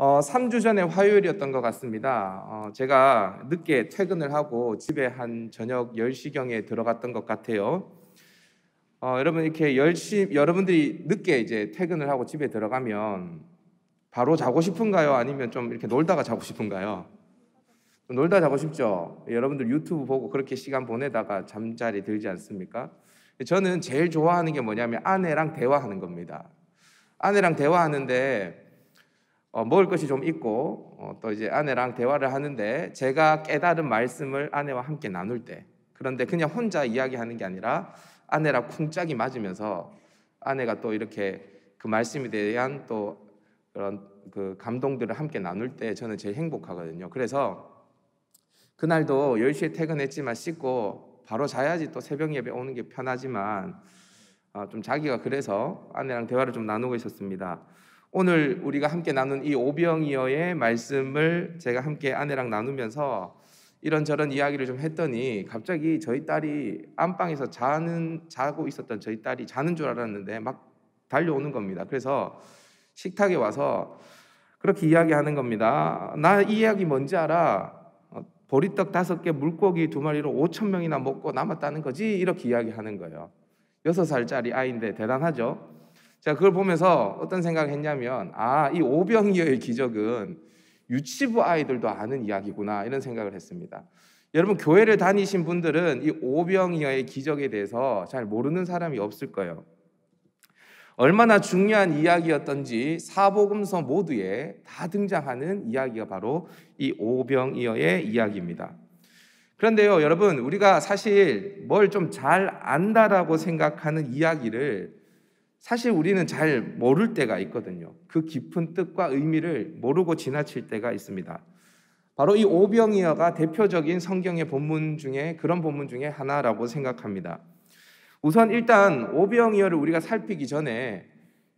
어, 3주 전에 화요일이었던 것 같습니다. 어, 제가 늦게 퇴근을 하고 집에 한 저녁 10시경에 들어갔던 것 같아요. 어, 여러분 이렇게 10시 여러분들이 늦게 이제 퇴근을 하고 집에 들어가면 바로 자고 싶은가요? 아니면 좀 이렇게 놀다가 자고 싶은가요? 놀다 자고 싶죠. 여러분들 유튜브 보고 그렇게 시간 보내다가 잠자리 들지 않습니까? 저는 제일 좋아하는 게 뭐냐면 아내랑 대화하는 겁니다. 아내랑 대화하는데 어, 먹을 것이 좀 있고 어, 또 이제 아내랑 대화를 하는데 제가 깨달은 말씀을 아내와 함께 나눌 때 그런데 그냥 혼자 이야기하는 게 아니라 아내랑 쿵짝이 맞으면서 아내가 또 이렇게 그 말씀에 대한 또 그런 그 감동들을 함께 나눌 때 저는 제일 행복하거든요. 그래서 그날도 10시에 퇴근했지만 씻고 바로 자야지 또 새벽 예배 오는 게 편하지만 어, 좀 자기가 그래서 아내랑 대화를 좀 나누고 있었습니다. 오늘 우리가 함께 나눈 이 오병이어의 말씀을 제가 함께 아내랑 나누면서 이런저런 이야기를 좀 했더니 갑자기 저희 딸이 안방에서 자는 자고 있었던 저희 딸이 자는 줄 알았는데 막 달려오는 겁니다. 그래서 식탁에 와서 그렇게 이야기하는 겁니다. 나 이 이야기 뭔지 알아? 어, 보리떡 다섯 개, 물고기 두 마리로 오천 명이나 먹고 남았다는 거지 이렇게 이야기하는 거예요. 여섯 살짜리 아이인데 대단하죠. 자, 그걸 보면서 어떤 생각을 했냐면 아, 이 오병이어의 기적은 유치부 아이들도 아는 이야기구나 이런 생각을 했습니다. 여러분 교회를 다니신 분들은 이 오병이어의 기적에 대해서 잘 모르는 사람이 없을 거예요. 얼마나 중요한 이야기였던지 사복음서 모두에 다 등장하는 이야기가 바로 이 오병이어의 이야기입니다. 그런데요, 여러분, 우리가 사실 뭘 좀 잘 안다라고 생각하는 이야기를 사실 우리는 잘 모를 때가 있거든요. 그 깊은 뜻과 의미를 모르고 지나칠 때가 있습니다. 바로 이 오병이어가 대표적인 성경의 본문 중에 그런 본문 중에 하나라고 생각합니다. 우선 일단 오병이어를 우리가 살피기 전에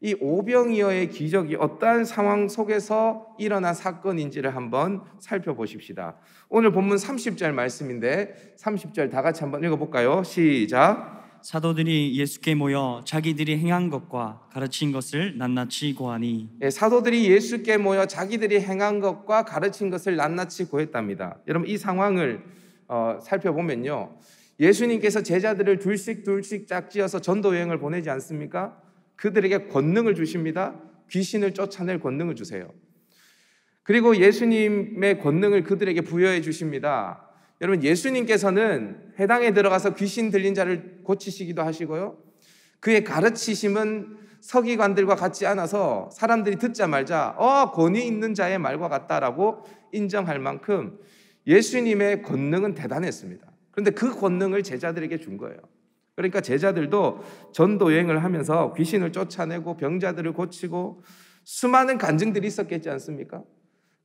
이 오병이어의 기적이 어떠한 상황 속에서 일어난 사건인지를 한번 살펴보십시다. 오늘 본문 30절 말씀인데 30절 다 같이 한번 읽어볼까요? 시작. 사도들이 예수께 모여 자기들이 행한 것과 가르친 것을 낱낱이 고하니 예, 사도들이 예수께 모여 자기들이 행한 것과 가르친 것을 낱낱이 고했답니다. 여러분 이 상황을 어, 살펴보면요. 예수님께서 제자들을 둘씩 둘씩 짝지어서 전도 여행을 보내지 않습니까? 그들에게 권능을 주십니다. 귀신을 쫓아낼 권능을 주세요. 그리고 예수님의 권능을 그들에게 부여해 주십니다. 여러분 예수님께서는 해당에 들어가서 귀신 들린 자를 고치시기도 하시고요. 그의 가르치심은 서기관들과 같지 않아서 사람들이 듣자말자 어 권위 있는 자의 말과 같다라고 인정할 만큼 예수님의 권능은 대단했습니다. 그런데 그 권능을 제자들에게 준 거예요. 그러니까 제자들도 전도 여행을 하면서 귀신을 쫓아내고 병자들을 고치고 수많은 간증들이 있었겠지 않습니까?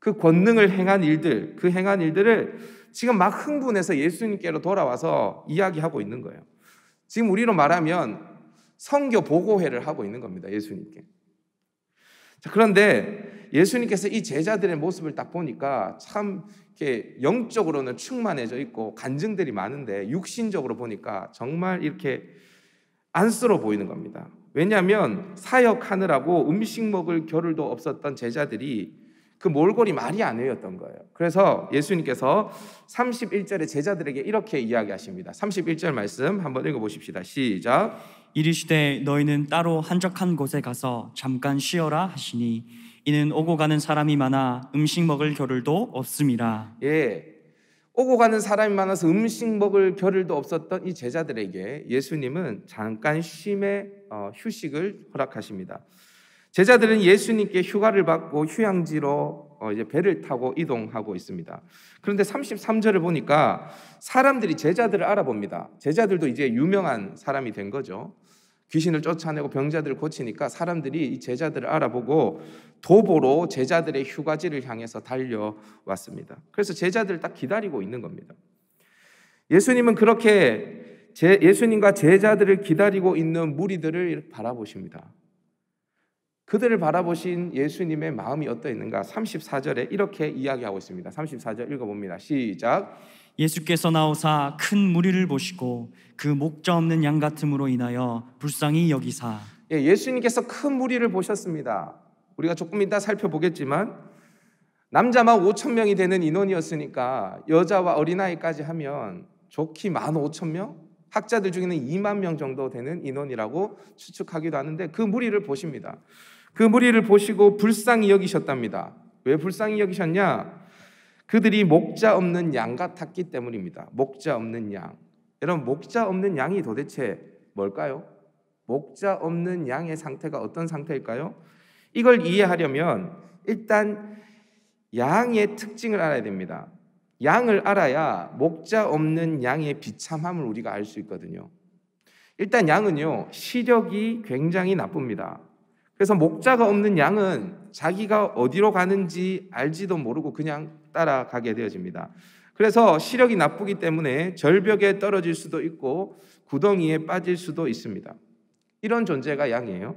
그 권능을 행한 일들, 그 행한 일들을 지금 막 흥분해서 예수님께로 돌아와서 이야기하고 있는 거예요. 지금 우리로 말하면 성교 보고회를 하고 있는 겁니다. 예수님께. 자, 그런데 예수님께서 이 제자들의 모습을 딱 보니까 참 이렇게 영적으로는 충만해져 있고 간증들이 많은데 육신적으로 보니까 정말 이렇게 안쓰러 보이는 겁니다. 왜냐하면 사역하느라고 음식 먹을 겨를도 없었던 제자들이 그 몰골이 말이 아니었던 거예요. 그래서 예수님께서 31절에 제자들에게 이렇게 이야기하십니다. 31절 말씀 한번 읽어보십시다. 시작. 이르시되 너희는 따로 한적한 곳에 가서 잠깐 쉬어라 하시니 이는 오고 가는 사람이 많아 음식 먹을 겨를도 없음이라. 예. 오고 가는 사람이 많아서 음식 먹을 겨를도 없었던 이 제자들에게 예수님은 잠깐 쉼의 어, 휴식을 허락하십니다. 제자들은 예수님께 휴가를 받고 휴양지로 어, 이제 배를 타고 이동하고 있습니다. 그런데 33절을 보니까 사람들이 제자들을 알아봅니다. 제자들도 이제 유명한 사람이 된 거죠. 귀신을 쫓아내고 병자들을 고치니까 사람들이 이 제자들을 알아보고 도보로 제자들의 휴가지를 향해서 달려왔습니다. 그래서 제자들을 딱 기다리고 있는 겁니다. 예수님은 그렇게 예수님과 제자들을 기다리고 있는 무리들을 바라보십니다. 그들을 바라보신 예수님의 마음이 어떠했는가? 34절에 이렇게 이야기하고 있습니다. 34절 읽어봅니다. 시작. 예수께서 나오사 큰 무리를 보시고 그 목자 없는 양 같음으로 인하여 불쌍히 여기사. 예, 예수님께서 큰 무리를 보셨습니다. 우리가 조금 이따 살펴보겠지만 남자만 5천 명이 되는 인원이었으니까 여자와 어린아이까지 하면 좋기 만 5천 명, 학자들 중에는 2만 명 정도 되는 인원이라고 추측하기도 하는데 그 무리를 보십니다. 그 무리를 보시고 불쌍히 여기셨답니다. 왜 불쌍히 여기셨냐? 그들이 목자 없는 양 같았기 때문입니다. 목자 없는 양. 여러분, 목자 없는 양이 도대체 뭘까요? 목자 없는 양의 상태가 어떤 상태일까요? 이걸 이해하려면 일단 양의 특징을 알아야 됩니다. 양을 알아야 목자 없는 양의 비참함을 우리가 알 수 있거든요. 일단 양은요, 시력이 굉장히 나쁩니다. 그래서 목자가 없는 양은 자기가 어디로 가는지 알지도 모르고 그냥 따라가게 되어집니다. 그래서 시력이 나쁘기 때문에 절벽에 떨어질 수도 있고 구덩이에 빠질 수도 있습니다. 이런 존재가 양이에요.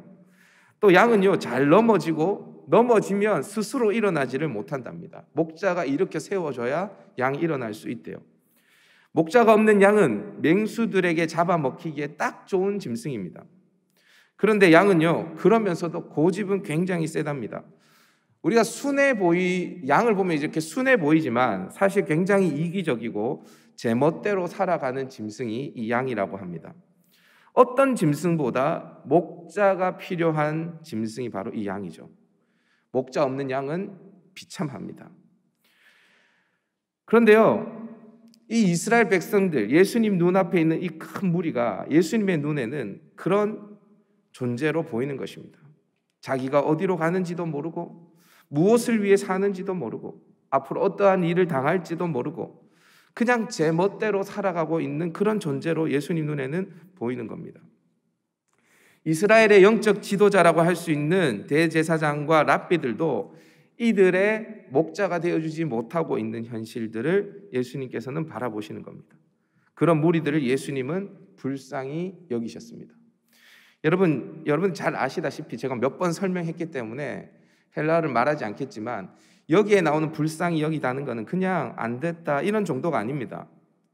또 양은요, 잘 넘어지고 넘어지면 스스로 일어나지를 못한답니다. 목자가 이렇게 세워줘야 양이 일어날 수 있대요. 목자가 없는 양은 맹수들에게 잡아먹히기에 딱 좋은 짐승입니다. 그런데 양은요, 그러면서도 고집은 굉장히 세답니다. 우리가 순해 보이, 양을 보면 이렇게 순해 보이지만 사실 굉장히 이기적이고 제 멋대로 살아가는 짐승이 이 양이라고 합니다. 어떤 짐승보다 목자가 필요한 짐승이 바로 이 양이죠. 목자 없는 양은 비참합니다. 그런데요, 이 이스라엘 백성들, 예수님 눈앞에 있는 이 큰 무리가 예수님의 눈에는 그런 존재로 보이는 것입니다. 자기가 어디로 가는지도 모르고 무엇을 위해 사는지도 모르고 앞으로 어떠한 일을 당할지도 모르고 그냥 제 멋대로 살아가고 있는 그런 존재로 예수님 눈에는 보이는 겁니다. 이스라엘의 영적 지도자라고 할 수 있는 대제사장과 랍비들도 이들의 목자가 되어주지 못하고 있는 현실들을 예수님께서는 바라보시는 겁니다. 그런 무리들을 예수님은 불쌍히 여기셨습니다. 여러분, 여러분 잘 아시다시피 제가 몇 번 설명했기 때문에 헬라를 말하지 않겠지만 여기에 나오는 불쌍히 여기다는 것은 그냥 안 됐다 이런 정도가 아닙니다.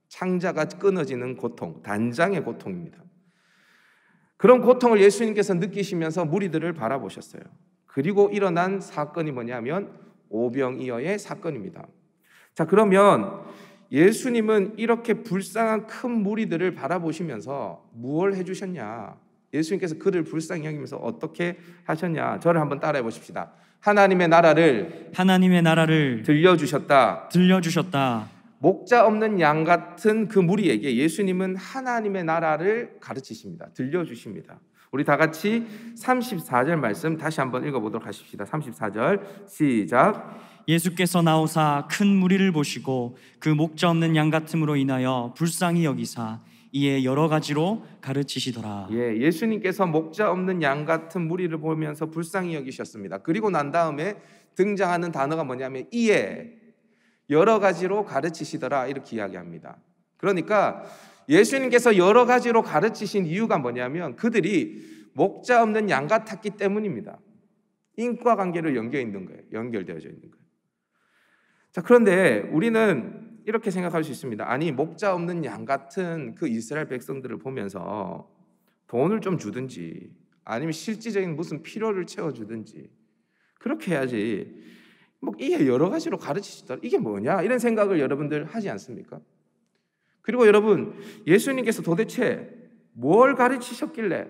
창자가 끊어지는 고통, 단장의 고통입니다. 그런 고통을 예수님께서 느끼시면서 무리들을 바라보셨어요. 그리고 일어난 사건이 뭐냐면 오병이어의 사건입니다. 자, 그러면 예수님은 이렇게 불쌍한 큰 무리들을 바라보시면서 무엇을 해 주셨냐? 예수님께서 그를 불쌍히 여기면서 어떻게 하셨냐? 저를 한번 따라해 보십시다. 하나님의 나라를 하나님의 나라를 들려 주셨다. 들려 주셨다. 목자 없는 양 같은 그 무리에게 예수님은 하나님의 나라를 가르치십니다. 들려 주십니다. 우리 다 같이 34절 말씀 다시 한번 읽어 보도록 하십시다. 34절 시작. 예수께서 나오사 큰 무리를 보시고 그 목자 없는 양 같음으로 인하여 불쌍히 여기사 이에 여러 가지로 가르치시더라. 예, 예수님께서 목자 없는 양 같은 무리를 보면서 불쌍히 여기셨습니다. 그리고 난 다음에 등장하는 단어가 뭐냐면 이에 여러 가지로 가르치시더라 이렇게 이야기합니다. 그러니까 예수님께서 여러 가지로 가르치신 이유가 뭐냐면 그들이 목자 없는 양 같았기 때문입니다. 인과 관계로 연결 있는 거예요. 연결되어져 있는 거예요. 자, 그런데 우리는 이렇게 생각할 수 있습니다. 아니 목자 없는 양 같은 그 이스라엘 백성들을 보면서 돈을 좀 주든지 아니면 실질적인 무슨 필요를 채워주든지 그렇게 해야지 뭐 이게 여러 가지로 가르치시더라 이게 뭐냐 이런 생각을 여러분들 하지 않습니까? 그리고 여러분 예수님께서 도대체 뭘 가르치셨길래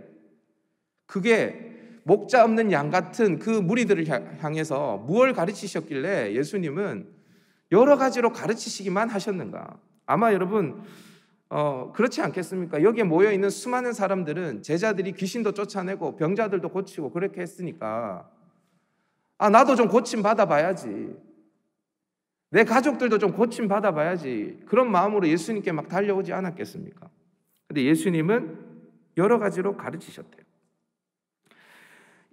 그게 목자 없는 양 같은 그 무리들을 향해서 무엇 가르치셨길래 예수님은 여러 가지로 가르치시기만 하셨는가? 아마 여러분 어, 그렇지 않겠습니까? 여기에 모여 있는 수많은 사람들은 제자들이 귀신도 쫓아내고 병자들도 고치고 그렇게 했으니까 아 나도 좀 고침 받아봐야지. 내 가족들도 좀 고침 받아봐야지. 그런 마음으로 예수님께 막 달려오지 않았겠습니까? 근데 예수님은 여러 가지로 가르치셨대요.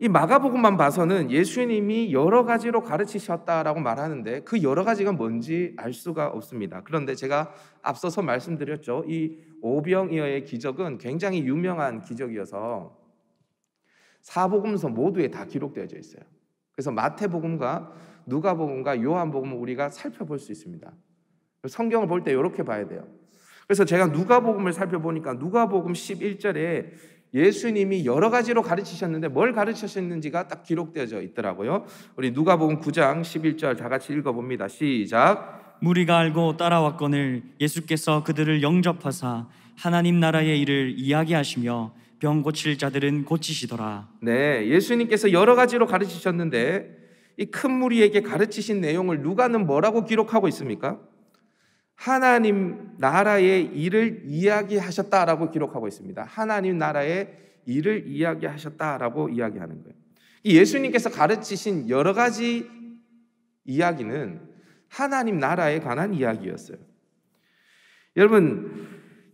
이 마가복음만 봐서는 예수님이 여러 가지로 가르치셨다라고 말하는데 그 여러 가지가 뭔지 알 수가 없습니다. 그런데 제가 앞서서 말씀드렸죠. 이 오병이어의 기적은 굉장히 유명한 기적이어서 사복음서 모두에 다 기록되어져 있어요. 그래서 마태복음과 누가복음과 요한복음을 우리가 살펴볼 수 있습니다. 성경을 볼 때 이렇게 봐야 돼요. 그래서 제가 누가복음을 살펴보니까 누가복음 11절에 예수님이 여러 가지로 가르치셨는데 뭘 가르치셨는지가 딱 기록되어져 있더라고요. 우리 누가복음 9장 11절 다 같이 읽어 봅니다. 시작. 무리가 알고 따라왔거늘 예수께서 그들을 영접하사 하나님 나라의 일을 이야기하시며 병 고칠 자들은 고치시더라. 네, 예수님께서 여러 가지로 가르치셨는데 이 큰 무리에게 가르치신 내용을 누가는 뭐라고 기록하고 있습니까? 하나님 나라의 일을 이야기하셨다라고 기록하고 있습니다. 하나님 나라의 일을 이야기하셨다라고 이야기하는 거예요. 예수님께서 가르치신 여러 가지 이야기는 하나님 나라에 관한 이야기였어요. 여러분,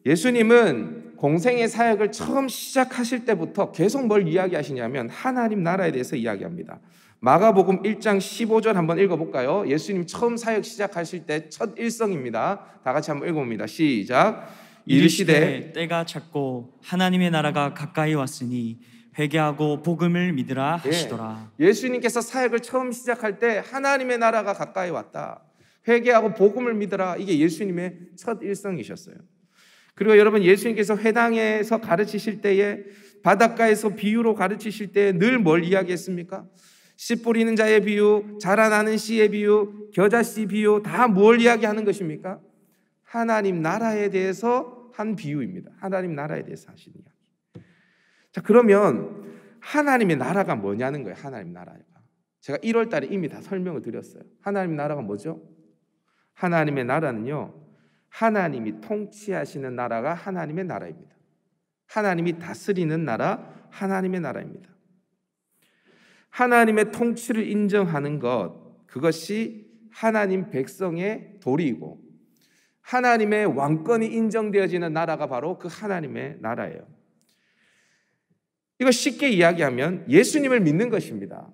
예수님은 공생의 사역을 처음 시작하실 때부터 계속 뭘 이야기하시냐면 하나님 나라에 대해서 이야기합니다. 마가복음 1장 15절 한번 읽어볼까요? 예수님 처음 사역 시작하실 때 첫 일성입니다. 다 같이 한번 읽어봅니다. 시작. 이르시되 때가 작고 하나님의 나라가 가까이 왔으니 회개하고 복음을 믿으라 예. 하시더라. 예. 예수님께서 사역을 처음 시작할 때 하나님의 나라가 가까이 왔다. 회개하고 복음을 믿으라. 이게 예수님의 첫 일성이셨어요. 그리고 여러분 예수님께서 회당에서 가르치실 때에 바닷가에서 비유로 가르치실 때 늘 뭘 이야기했습니까? 씨 뿌리는 자의 비유, 자라나는 씨의 비유, 겨자씨 비유 다 뭘 이야기하는 것입니까? 하나님 나라에 대해서 한 비유입니다. 하나님 나라에 대해서 하신 이야기. 자, 그러면 하나님의 나라가 뭐냐는 거예요. 하나님 나라가. 제가 1월 달에 이미 다 설명을 드렸어요. 하나님 나라가 뭐죠? 하나님의 나라는요. 하나님이 통치하시는 나라가 하나님의 나라입니다. 하나님이 다스리는 나라 하나님의 나라입니다. 하나님의 통치를 인정하는 것, 그것이 하나님 백성의 도리이고, 하나님의 왕권이 인정되어지는 나라가 바로 그 하나님의 나라예요. 이거 쉽게 이야기하면 예수님을 믿는 것입니다.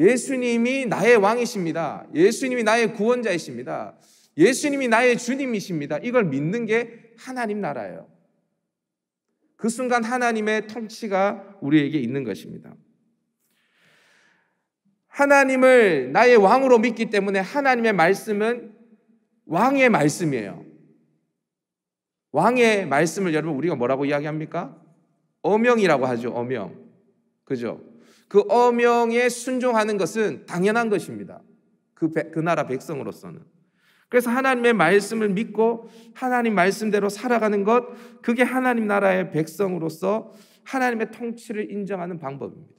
예수님이 나의 왕이십니다. 예수님이 나의 구원자이십니다. 예수님이 나의 주님이십니다. 이걸 믿는 게 하나님 나라예요. 그 순간 하나님의 통치가 우리에게 있는 것입니다. 하나님을 나의 왕으로 믿기 때문에 하나님의 말씀은 왕의 말씀이에요. 왕의 말씀을 여러분 우리가 뭐라고 이야기합니까? 어명이라고 하죠. 어명. 그죠? 그 어명에 순종하는 것은 당연한 것입니다. 그, 그 나라 백성으로서는. 그래서 하나님의 말씀을 믿고 하나님 말씀대로 살아가는 것, 그게 하나님 나라의 백성으로서 하나님의 통치를 인정하는 방법입니다.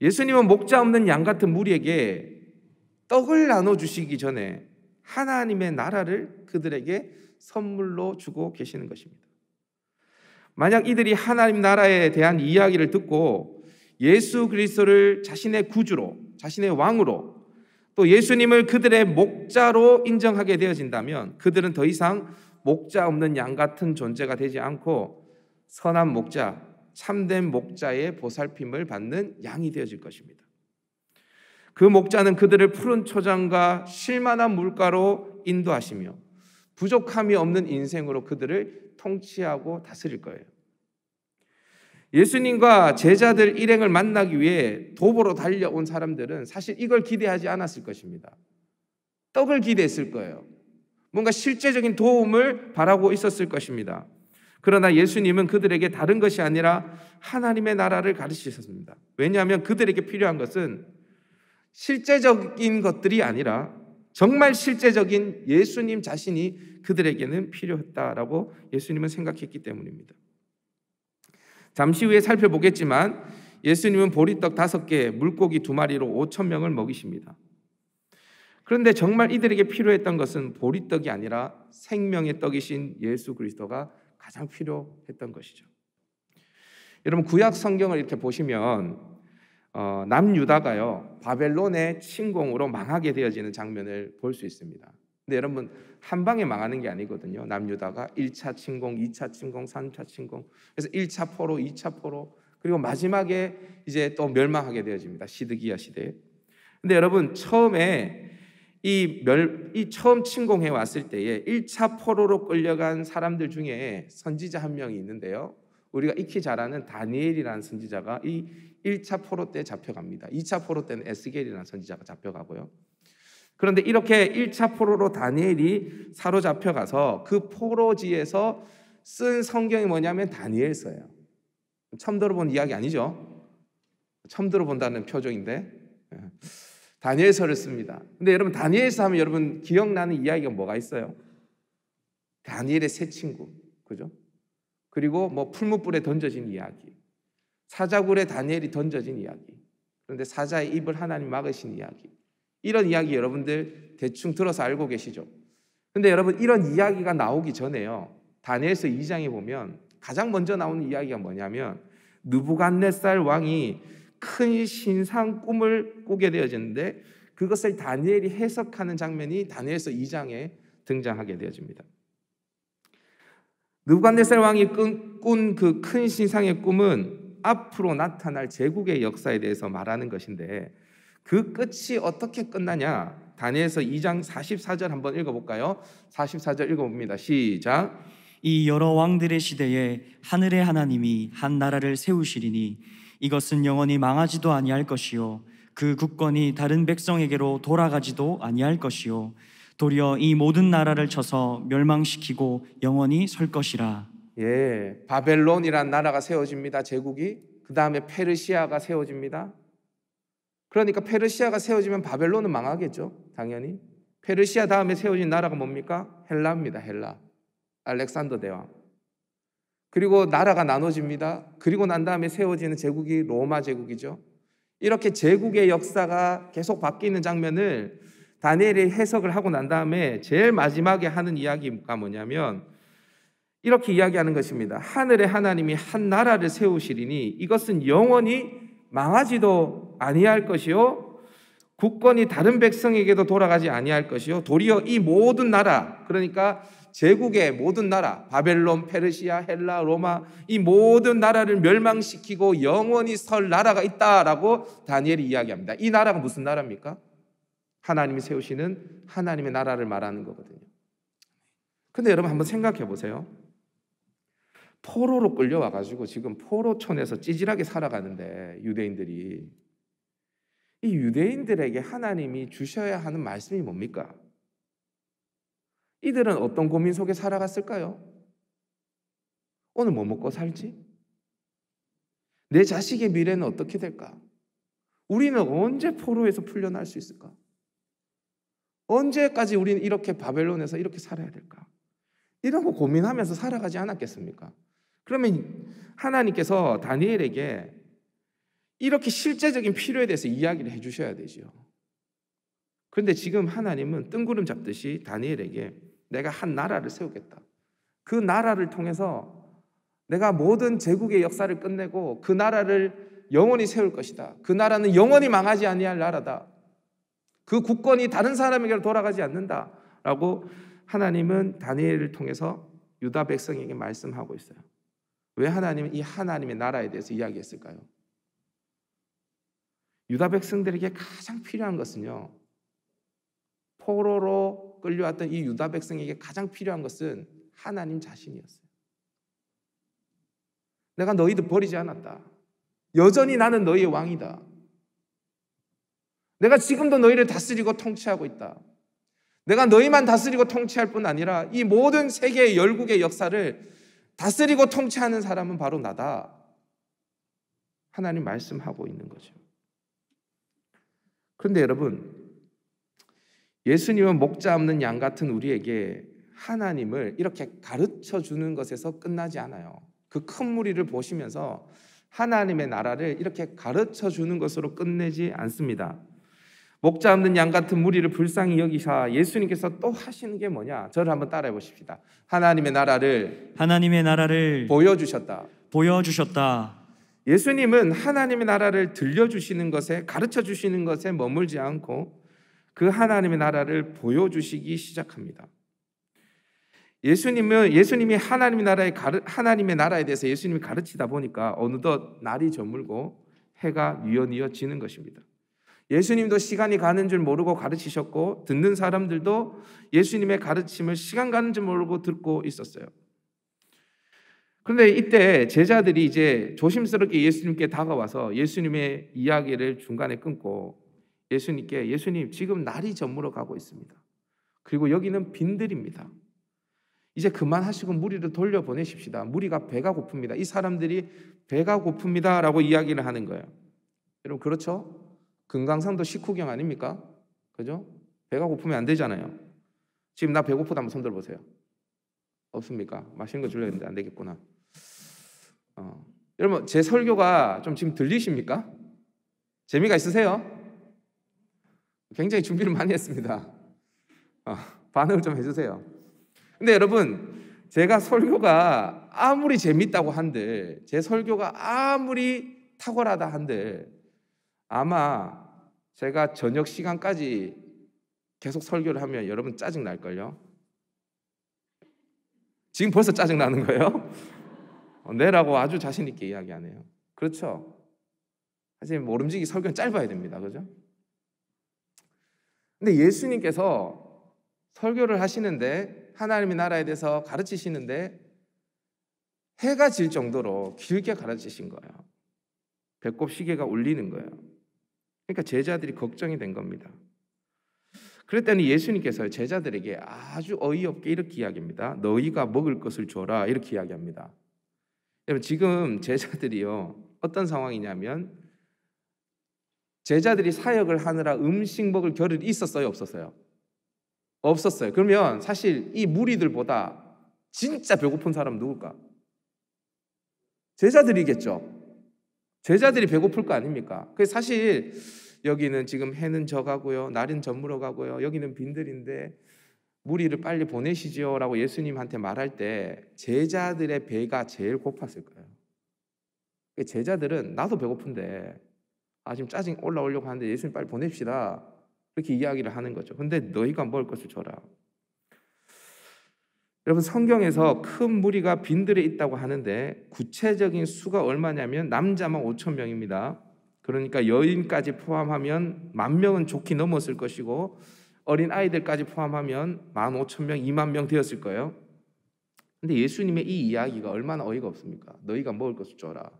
예수님은 목자 없는 양 같은 무리에게 떡을 나눠 주시기 전에 하나님의 나라를 그들에게 선물로 주고 계시는 것입니다. 만약 이들이 하나님 나라에 대한 이야기를 듣고 예수 그리스도를 자신의 구주로, 자신의 왕으로 또 예수님을 그들의 목자로 인정하게 되어진다면 그들은 더 이상 목자 없는 양 같은 존재가 되지 않고 선한 목자, 참된 목자의 보살핌을 받는 양이 되어질 것입니다. 그 목자는 그들을 푸른 초장과 실만한 물가로 인도하시며 부족함이 없는 인생으로 그들을 통치하고 다스릴 거예요. 예수님과 제자들 일행을 만나기 위해 도보로 달려온 사람들은 사실 이걸 기대하지 않았을 것입니다. 떡을 기대했을 거예요. 뭔가 실제적인 도움을 바라고 있었을 것입니다. 그러나 예수님은 그들에게 다른 것이 아니라 하나님의 나라를 가르치셨습니다. 왜냐하면 그들에게 필요한 것은 실제적인 것들이 아니라 정말 실제적인 예수님 자신이 그들에게는 필요했다라고 예수님은 생각했기 때문입니다. 잠시 후에 살펴보겠지만 예수님은 보리떡 다섯 개, 물고기 두 마리로 5천 명을 먹이십니다. 그런데 정말 이들에게 필요했던 것은 보리떡이 아니라 생명의 떡이신 예수 그리스도가 가장 필요했던 것이죠. 여러분 구약 성경을 이렇게 보시면 어, 남유다가요 바벨론의 침공으로 망하게 되어지는 장면을 볼 수 있습니다. 근데 여러분 한 방에 망하는 게 아니거든요. 남유다가 1차 침공, 2차 침공, 3차 침공. 그래서 1차 포로, 2차 포로 그리고 마지막에 이제 또 멸망하게 되어집니다. 시드기야 시대 근데 여러분 처음에 이, 멸, 이 처음 침공해 왔을 때에 1차 포로로 끌려간 사람들 중에 선지자 한 명이 있는데요. 우리가 익히 잘 아는 다니엘이라는 선지자가 이 1차 포로 때 잡혀갑니다. 2차 포로 때는 에스겔이라는 선지자가 잡혀가고요. 그런데 이렇게 1차 포로로 다니엘이 사로잡혀가서 그 포로지에서 쓴 성경이 뭐냐면 다니엘서예요. 처음 들어본 이야기 아니죠? 처음 들어본다는 표정인데. 예. 다니엘서를 씁니다. 근데 여러분 다니엘서 하면 여러분 기억나는 이야기가 뭐가 있어요? 다니엘의 새 친구, 그죠? 그리고 뭐 풀무불에 던져진 이야기, 사자굴에 다니엘이 던져진 이야기, 그런데 사자의 입을 하나님 막으신 이야기, 이런 이야기 여러분들 대충 들어서 알고 계시죠? 근데 여러분 이런 이야기가 나오기 전에요. 다니엘서 2장에 보면 가장 먼저 나오는 이야기가 뭐냐면 느부갓네살 왕이 큰 신상 꿈을 꾸게 되어지는데 그것을 다니엘이 해석하는 장면이 다니엘서 2장에 등장하게 되어집니다. 느부갓네살 왕이 꾼 그 큰 신상의 꿈은 앞으로 나타날 제국의 역사에 대해서 말하는 것인데 그 끝이 어떻게 끝나냐? 다니엘서 2장 44절 한번 읽어볼까요? 44절 읽어봅니다. 시작. 이 여러 왕들의 시대에 하늘의 하나님이 한 나라를 세우시리니 이것은 영원히 망하지도 아니할 것이요 그 국권이 다른 백성에게로 돌아가지도 아니할 것이요 도리어 이 모든 나라를 쳐서 멸망시키고 영원히 설 것이라. 예, 바벨론이란 나라가 세워집니다. 제국이 그 다음에 페르시아가 세워집니다. 그러니까 페르시아가 세워지면 바벨론은 망하겠죠, 당연히. 페르시아 다음에 세워진 나라가 뭡니까? 헬라입니다. 헬라. 알렉산더 대왕. 그리고 나라가 나눠집니다. 그리고 난 다음에 세워지는 제국이 로마 제국이죠. 이렇게 제국의 역사가 계속 바뀌는 장면을 다니엘이 해석을 하고 난 다음에 제일 마지막에 하는 이야기가 뭐냐면 이렇게 이야기하는 것입니다. 하늘의 하나님이 한 나라를 세우시리니 이것은 영원히 망하지도 아니할 것이요 국권이 다른 백성에게도 돌아가지 아니할 것이요 도리어 이 모든 나라 그러니까 제국의 모든 나라, 바벨론, 페르시아, 헬라, 로마, 이 모든 나라를 멸망시키고 영원히 설 나라가 있다라고 다니엘이 이야기합니다. 이 나라가 무슨 나라입니까? 하나님이 세우시는 하나님의 나라를 말하는 거거든요. 근데 여러분 한번 생각해 보세요. 포로로 끌려와 가지고 지금 포로촌에서 찌질하게 살아가는데 유대인들이 이 유대인들에게 하나님이 주셔야 하는 말씀이 뭡니까? 이들은 어떤 고민 속에 살아갔을까요? 오늘 뭐 먹고 살지? 내 자식의 미래는 어떻게 될까? 우리는 언제 포로에서 풀려날 수 있을까? 언제까지 우리는 이렇게 바벨론에서 이렇게 살아야 될까? 이런 거 고민하면서 살아가지 않았겠습니까? 그러면 하나님께서 다니엘에게 이렇게 실제적인 필요에 대해서 이야기를 해주셔야 되지요. 그런데 지금 하나님은 뜬구름 잡듯이 다니엘에게 내가 한 나라를 세우겠다. 그 나라를 통해서 내가 모든 제국의 역사를 끝내고 그 나라를 영원히 세울 것이다. 그 나라는 영원히 망하지 아니할 나라다. 그 국권이 다른 사람에게로 돌아가지 않는다라고 하나님은 다니엘을 통해서 유다 백성에게 말씀하고 있어요. 왜 하나님은 이 하나님의 나라에 대해서 이야기했을까요? 유다 백성들에게 가장 필요한 것은요. 포로로 끌려왔던 이 유다 백성에게 가장 필요한 것은 하나님 자신이었어요. 내가 너희들 버리지 않았다. 여전히 나는 너희의 왕이다. 내가 지금도 너희를 다스리고 통치하고 있다. 내가 너희만 다스리고 통치할 뿐 아니라 이 모든 세계의 열국의 역사를 다스리고 통치하는 사람은 바로 나다. 하나님 말씀하고 있는 거죠. 그런데 여러분, 예수님은 목자 없는 양 같은 우리에게 하나님을 이렇게 가르쳐 주는 것에서 끝나지 않아요. 그 큰 무리를 보시면서 하나님의 나라를 이렇게 가르쳐 주는 것으로 끝내지 않습니다. 목자 없는 양 같은 무리를 불쌍히 여기사 예수님께서 또 하시는 게 뭐냐? 저를 한번 따라해 보십시다. 하나님의 나라를 하나님의 나라를 보여 주셨다. 보여 주셨다. 예수님은 하나님의 나라를 들려 주시는 것에 가르쳐 주시는 것에 머물지 않고 그 하나님의 나라를 보여주시기 시작합니다. 예수님은 예수님이 하나님의 나라에 가르, 하나님의 나라에 대해서 예수님이 가르치다 보니까 어느덧 날이 저물고 해가 뉘어뉘어 지는 것입니다. 예수님도 시간이 가는 줄 모르고 가르치셨고 듣는 사람들도 예수님의 가르침을 시간 가는 줄 모르고 듣고 있었어요. 그런데 이때 제자들이 이제 조심스럽게 예수님께 다가와서 예수님의 이야기를 중간에 끊고 예수님께 예수님 지금 날이 저물어 가고 있습니다. 그리고 여기는 빈들입니다. 이제 그만하시고 무리를 돌려보내십시다. 무리가 배가 고픕니다. 이 사람들이 배가 고픕니다라고 이야기를 하는 거예요. 여러분 그렇죠? 금강산도 식후경 아닙니까? 그죠? 배가 고프면 안 되잖아요. 지금 나 배고프다 한번 손들어 보세요. 없습니까? 맛있는 거 주려고 했는데 안 되겠구나. 어. 여러분 제 설교가 좀 지금 들리십니까? 재미가 있으세요? 굉장히 준비를 많이 했습니다. 어, 반응을 좀 해주세요. 근데 여러분, 제가 설교가 아무리 재밌다고 한들, 제 설교가 아무리 탁월하다 한들, 아마 제가 저녁 시간까지 계속 설교를 하면 여러분 짜증 날걸요? 지금 벌써 짜증 나는 거예요? 네라고 어, 아주 자신있게 이야기하네요. 그렇죠? 사실 모름지기 뭐, 설교는 짧아야 됩니다. 그죠? 근데 예수님께서 설교를 하시는데 하나님의 나라에 대해서 가르치시는데 해가 질 정도로 길게 가르치신 거예요. 배꼽 시계가 울리는 거예요. 그러니까 제자들이 걱정이 된 겁니다. 그랬더니 예수님께서 제자들에게 아주 어이없게 이렇게 이야기합니다. 너희가 먹을 것을 줘라 이렇게 이야기합니다. 여러분 지금 제자들이요 어떤 상황이냐면 제자들이 사역을 하느라 음식 먹을 겨를이 있었어요, 없었어요? 없었어요. 그러면 사실 이 무리들보다 진짜 배고픈 사람 누굴까? 제자들이겠죠. 제자들이 배고플 거 아닙니까? 그 사실 여기는 지금 해는 저가고요, 날은 저물어 가고요, 여기는 빈들인데 무리를 빨리 보내시지요라고 예수님한테 말할 때 제자들의 배가 제일 고팠을 거예요. 그 제자들은 나도 배고픈데 아 지금 짜증 올라오려고 하는데 예수님 빨리 보냅시다. 그렇게 이야기를 하는 거죠. 근데 너희가 먹을 것을 줘라. 여러분 성경에서 큰 무리가 빈들에 있다고 하는데 구체적인 수가 얼마냐면 남자만 5천 명입니다. 그러니까 여인까지 포함하면 만 명은 좋게 넘었을 것이고 어린 아이들까지 포함하면 만 5천 명, 2만 명 되었을 거예요. 근데 예수님의 이 이야기가 얼마나 어이가 없습니까? 너희가 먹을 것을 줘라.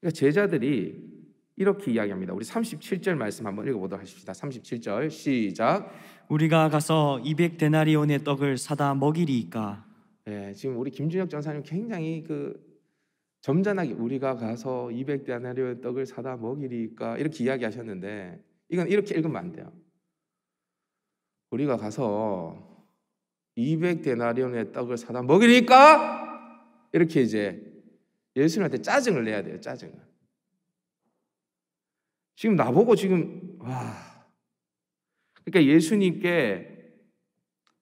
그러니까 제자들이 이렇게 이야기합니다. 우리 37절 말씀 한번 읽어보도록 하십시다. 37절 시작. 우리가 가서 200 데나리온의 떡을 사다 먹이리까. 예, 지금 우리 김준혁 전사님 굉장히 그 점잖하게 우리가 가서 200 데나리온의 떡을 사다 먹이리까 이렇게 이야기하셨는데 이건 이렇게 읽으면 안 돼요. 우리가 가서 200 데나리온의 떡을 사다 먹이리까 이렇게 이제 예수님한테 짜증을 내야 돼요. 짜증을. 지금 나보고 지금 와. 그러니까 예수님께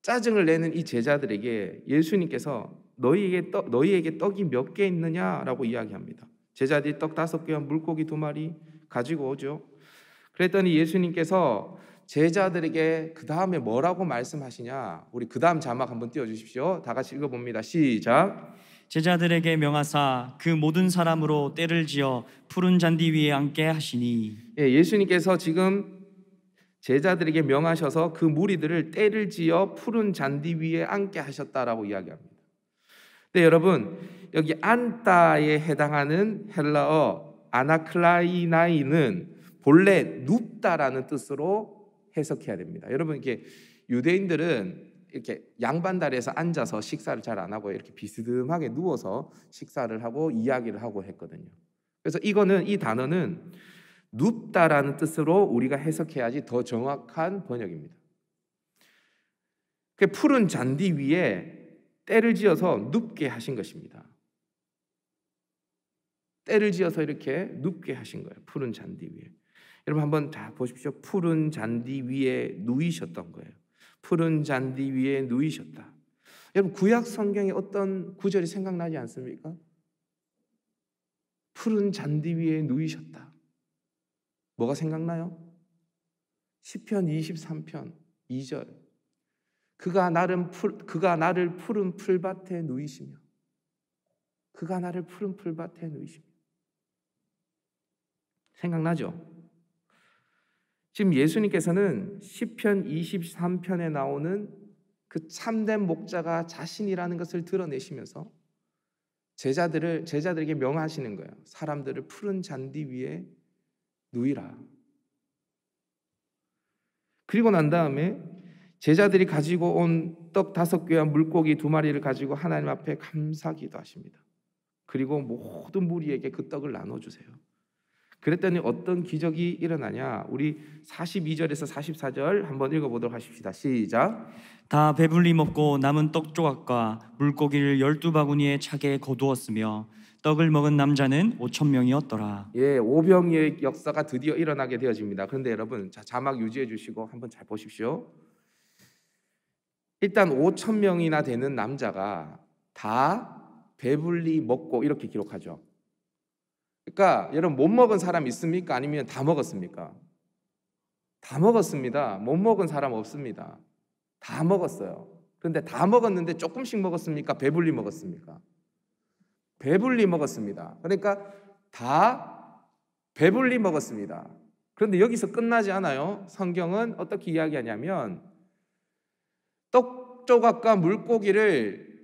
짜증을 내는 이 제자들에게 예수님께서 너희에게 떡, 너희에게 떡이 몇 개 있느냐라고 이야기합니다. 제자들이 떡 다섯 개와 물고기 두 마리 가지고 오죠. 그랬더니 예수님께서 제자들에게 그 다음에 뭐라고 말씀하시냐? 우리 그 다음 자막 한번 띄워주십시오. 다 같이 읽어봅니다. 시작. 제자들에게 명하사 그 모든 사람으로 때를 지어 푸른 잔디 위에 앉게 하시니 예, 예수님께서 지금 제자들에게 명하셔서 그 무리들을 때를 지어 푸른 잔디 위에 앉게 하셨다라고 이야기합니다. 근 네, 여러분 여기 앉다에 해당하는 헬라어 아나클라이나이는 본래 눕다라는 뜻으로 해석해야 됩니다. 여러분 이게 유대인들은 이렇게 양반다리에서 앉아서 식사를 잘 안 하고 이렇게 비스듬하게 누워서 식사를 하고 이야기를 하고 했거든요. 그래서 이거는 이 단어는 눕다라는 뜻으로 우리가 해석해야지 더 정확한 번역입니다. 그 푸른 잔디 위에 때를 지어서 눕게 하신 것입니다. 때를 지어서 이렇게 눕게 하신 거예요. 푸른 잔디 위에. 여러분 한번 다 보십시오. 푸른 잔디 위에 누이셨던 거예요. 푸른 잔디 위에 누이셨다. 여러분 구약 성경에 어떤 구절이 생각나지 않습니까? 푸른 잔디 위에 누이셨다. 뭐가 생각나요? 시편 23편 2절. 그가 나를 풀 그가 나를 푸른 풀밭에 누이시며 그가 나를 푸른 풀밭에 누이시며 생각나죠? 지금 예수님께서는 시편 23편에 나오는 그 참된 목자가 자신이라는 것을 드러내시면서 제자들을 제자들에게 명하시는 거예요. 사람들을 푸른 잔디 위에 누이라. 그리고 난 다음에 제자들이 가지고 온 떡 다섯 개와 물고기 두 마리를 가지고 하나님 앞에 감사 기도하십니다. 그리고 모든 무리에게 그 떡을 나눠 주세요. 그랬더니 어떤 기적이 일어나냐? 우리 42절에서 44절 한번 읽어보도록 하십시다. 시작. 다 배불리 먹고 남은 떡 조각과 물고기를 열두 바구니에 차게 거두었으며 떡을 먹은 남자는 5천 명이었더라. 예, 오병의 역사가 드디어 일어나게 되어집니다. 그런데 여러분 자, 자막 유지해 주시고 한번 잘 보십시오. 일단 5천 명이나 되는 남자가 다 배불리 먹고 이렇게 기록하죠. 그러니까 여러분 못 먹은 사람 있습니까? 아니면 다 먹었습니까? 다 먹었습니다. 못 먹은 사람 없습니다. 다 먹었어요. 그런데 다 먹었는데 조금씩 먹었습니까? 배불리 먹었습니까? 배불리 먹었습니다. 그러니까 다 배불리 먹었습니다. 그런데 여기서 끝나지 않아요. 성경은 어떻게 이야기하냐면 떡 조각과 물고기를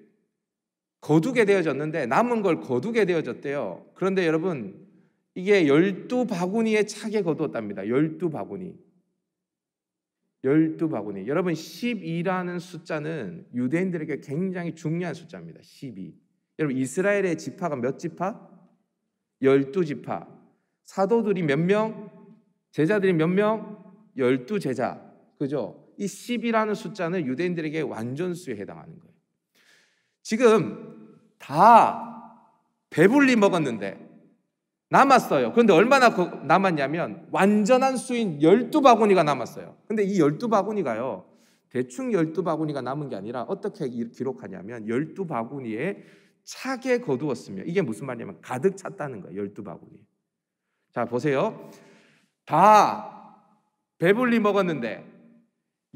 거두게 되어졌는데 남은 걸 거두게 되어졌대요. 그런데 여러분 이게 열두 바구니에 차게 거두었답니다. 열두 바구니. 열두 바구니. 여러분 12라는 숫자는 유대인들에게 굉장히 중요한 숫자입니다. 12. 여러분 이스라엘의 지파가 몇 지파? 열두 지파. 사도들이 몇 명? 제자들이 몇 명? 열두 제자. 그죠? 이 10이라는 숫자는 유대인들에게 완전수에 해당하는 거예요. 지금 다 배불리 먹었는데 남았어요. 그런데 얼마나 남았냐면 완전한 수인 12바구니가 남았어요. 근데 이 12바구니가요. 대충 12바구니가 남은 게 아니라 어떻게 기록하냐면 12바구니에 차게 거두었으며 이게 무슨 말이냐면 가득 찼다는 거예요. 12바구니. 자, 보세요. 다 배불리 먹었는데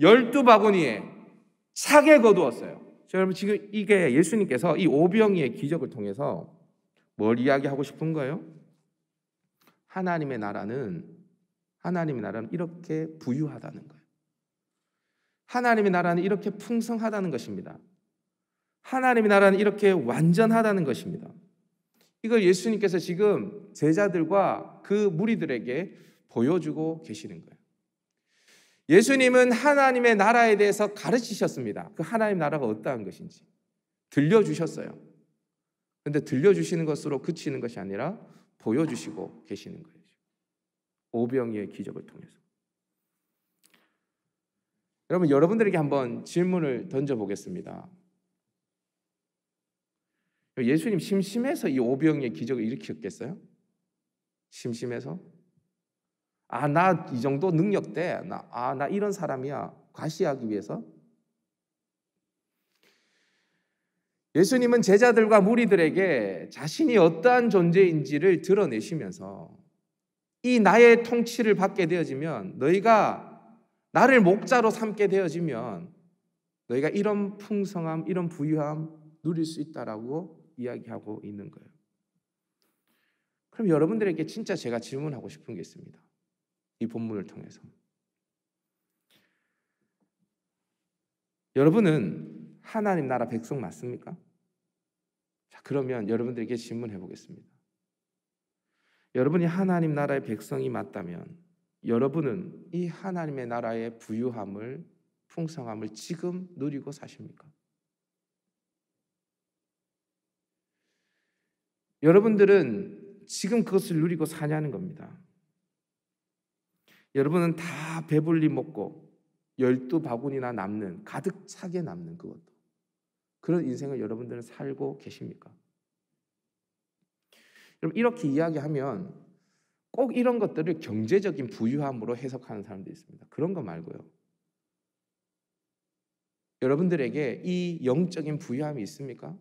12바구니에 차게 거두었어요. 여러분 지금 이게 예수님께서 이 오병이의 기적을 통해서 뭘 이야기하고 싶은 거예요? 하나님의 나라는 하나님의 나라는 이렇게 부유하다는 거예요. 하나님의 나라는 이렇게 풍성하다는 것입니다. 하나님의 나라는 이렇게 완전하다는 것입니다. 이걸 예수님께서 지금 제자들과 그 무리들에게 보여주고 계시는 거예요. 예수님은 하나님의 나라에 대해서 가르치셨습니다. 그 하나님 나라가 어떠한 것인지 들려주셨어요. 그런데 들려주시는 것으로 그치는 것이 아니라 보여주시고 계시는 거예요. 오병이의 기적을 통해서. 여러분 여러분들에게 한번 질문을 던져 보겠습니다. 예수님 심심해서 이 오병이의 기적을 일으켰겠어요? 심심해서? 아, 나 이 정도 능력대. 나, 아, 나 이런 사람이야. 과시하기 위해서. 예수님은 제자들과 무리들에게 자신이 어떠한 존재인지를 드러내시면서 이 나의 통치를 받게 되어지면 너희가 나를 목자로 삼게 되어지면 너희가 이런 풍성함, 이런 부유함 누릴 수 있다라고 이야기하고 있는 거예요. 그럼 여러분들에게 진짜 제가 질문하고 싶은 게 있습니다. 이 본문을 통해서. 여러분은 하나님 나라 백성 맞습니까? 자, 그러면 여러분들에게 질문해 보겠습니다. 여러분이 하나님 나라의 백성이 맞다면 여러분은 이 하나님의 나라의 부유함을 풍성함을 지금 누리고 사십니까? 여러분들은 지금 그것을 누리고 사냐는 겁니다. 여러분은 다 배불리 먹고 열두 바구니나 남는 가득 차게 남는 그것도 그런 인생을 여러분들은 살고 계십니까? 여러분 이렇게 이야기하면 꼭 이런 것들을 경제적인 부유함으로 해석하는 사람도 있습니다. 그런 거 말고요. 여러분들에게 이 영적인 부유함이 있습니까?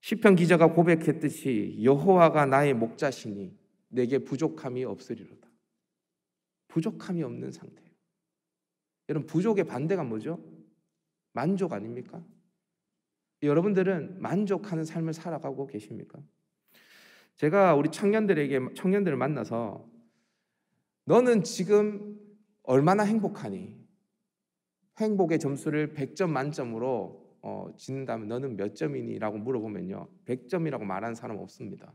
시편 기자가 고백했듯이 여호와가 나의 목자시니 내게 부족함이 없으리로다. 부족함이 없는 상태 여러분 부족의 반대가 뭐죠? 만족 아닙니까? 여러분들은 만족하는 삶을 살아가고 계십니까? 제가 우리 청년들에게 청년들을 만나서 너는 지금 얼마나 행복하니? 행복의 점수를 100점 만점으로 어, 짓는다면 너는 몇 점이니? 라고 물어보면요. 100점이라고 말하는 사람 없습니다.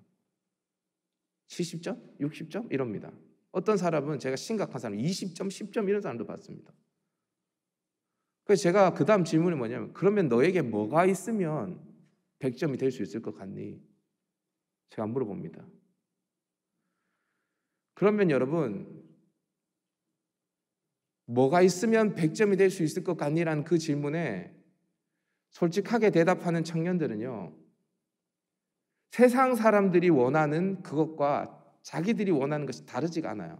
70점, 60점 이럽니다. 어떤 사람은 제가 심각한 사람 20점, 10점 이런 사람도 봤습니다. 그래서 제가 그 다음 질문이 뭐냐면 그러면 너에게 뭐가 있으면 100점이 될 수 있을 것 같니? 제가 물어봅니다. 그러면 여러분 뭐가 있으면 100점이 될 수 있을 것 같니라는 그 질문에 솔직하게 대답하는 청년들은요. 세상 사람들이 원하는 그것과 자기들이 원하는 것이 다르지가 않아요.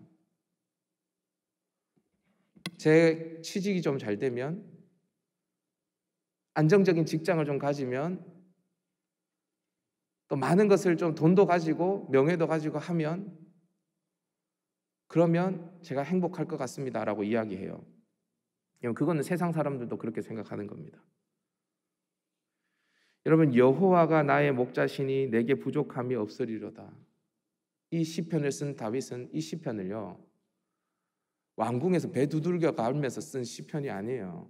제 취직이 좀 잘 되면 안정적인 직장을 좀 가지면 또 많은 것을 좀 돈도 가지고 명예도 가지고 하면 그러면 제가 행복할 것 같습니다라고 이야기해요. 그거는 세상 사람들도 그렇게 생각하는 겁니다. 여러분 여호와가 나의 목자시니 내게 부족함이 없으리로다. 이 시편을 쓴 다윗은 이 시편을요. 왕궁에서 배 두들겨 가면서 쓴 시편이 아니에요.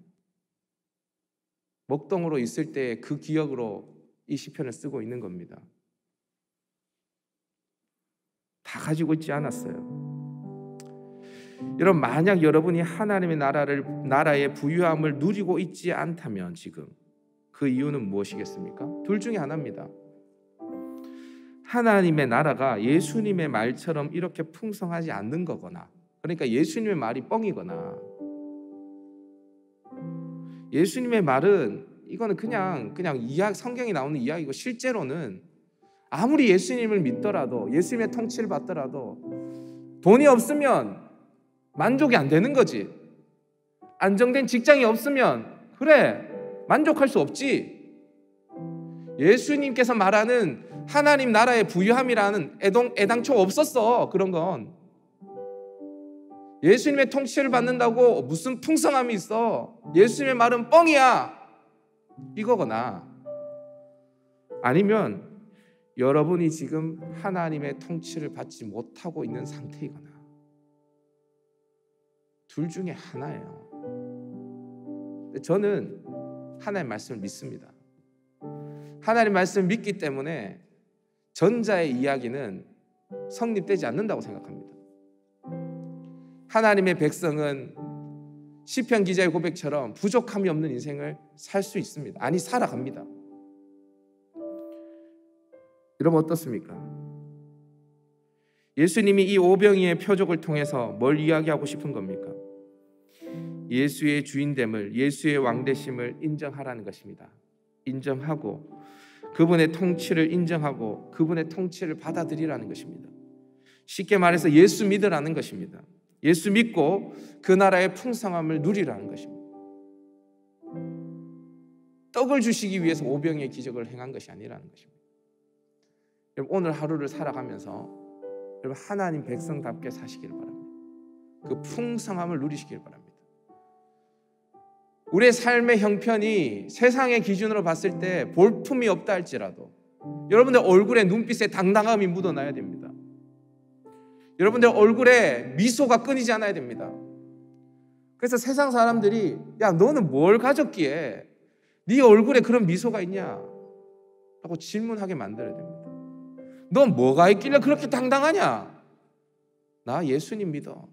먹동으로 있을 때 그 기억으로 이 시편을 쓰고 있는 겁니다. 다 가지고 있지 않았어요. 여러분 만약 여러분이 하나님의 나라를 나라의 부유함을 누리고 있지 않다면 지금 그 이유는 무엇이겠습니까? 둘 중에 하나입니다. 하나님의 나라가 예수님의 말처럼 이렇게 풍성하지 않는 거거나, 그러니까 예수님의 말이 뻥이거나, 예수님의 말은 이거는 그냥 그냥 이야 성경이 나오는 이야기고 실제로는 아무리 예수님을 믿더라도 예수님의 통치를 받더라도 돈이 없으면 만족이 안 되는 거지. 안정된 직장이 없으면 그래 만족할 수 없지. 예수님께서 말하는 하나님 나라의 부유함이라는 애동, 애당초 없었어. 그런 건. 예수님의 통치를 받는다고 무슨 풍성함이 있어. 예수님의 말은 뻥이야. 이거거나 아니면 여러분이 지금 하나님의 통치를 받지 못하고 있는 상태이거나 둘 중에 하나예요. 저는 하나님 말씀을 믿습니다. 하나님 말씀을 믿기 때문에 전자의 이야기는 성립되지 않는다고 생각합니다. 하나님의 백성은 시편 기자의 고백처럼 부족함이 없는 인생을 살 수 있습니다. 아니 살아갑니다. 여러분 어떻습니까? 예수님이 이 오병이의 표적을 통해서 뭘 이야기하고 싶은 겁니까? 예수의 주인됨을 예수의 왕대심을 인정하라는 것입니다. 인정하고 그분의 통치를 인정하고 그분의 통치를 받아들이라는 것입니다. 쉽게 말해서 예수 믿으라는 것입니다. 예수 믿고 그 나라의 풍성함을 누리라는 것입니다. 떡을 주시기 위해서 오병의 기적을 행한 것이 아니라는 것입니다. 여러분 오늘 하루를 살아가면서 여러분 하나님 백성답게 사시길 바랍니다. 그 풍성함을 누리시길 바랍니다. 우리의 삶의 형편이 세상의 기준으로 봤을 때 볼품이 없다 할지라도 여러분들 얼굴에 눈빛에 당당함이 묻어나야 됩니다. 여러분들 얼굴에 미소가 끊이지 않아야 됩니다. 그래서 세상 사람들이 야 너는 뭘 가졌기에 네 얼굴에 그런 미소가 있냐? 라고 질문하게 만들어야 됩니다. 넌 뭐가 있길래 그렇게 당당하냐? 나 예수님 믿어.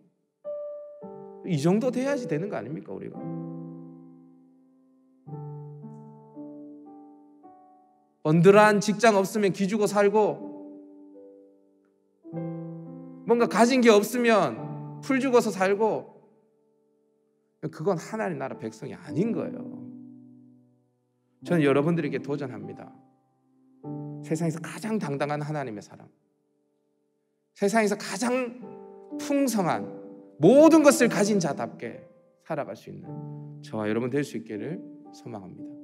이 정도 돼야지 되는 거 아닙니까, 우리가? 번들한 직장 없으면 기죽어 살고 뭔가 가진 게 없으면 풀 죽어서 살고 그건 하나님 나라 백성이 아닌 거예요. 저는 여러분들에게 도전합니다. 세상에서 가장 당당한 하나님의 사람. 세상에서 가장 풍성한 모든 것을 가진 자답게 살아갈 수 있는 저와 여러분 될 수 있기를 소망합니다.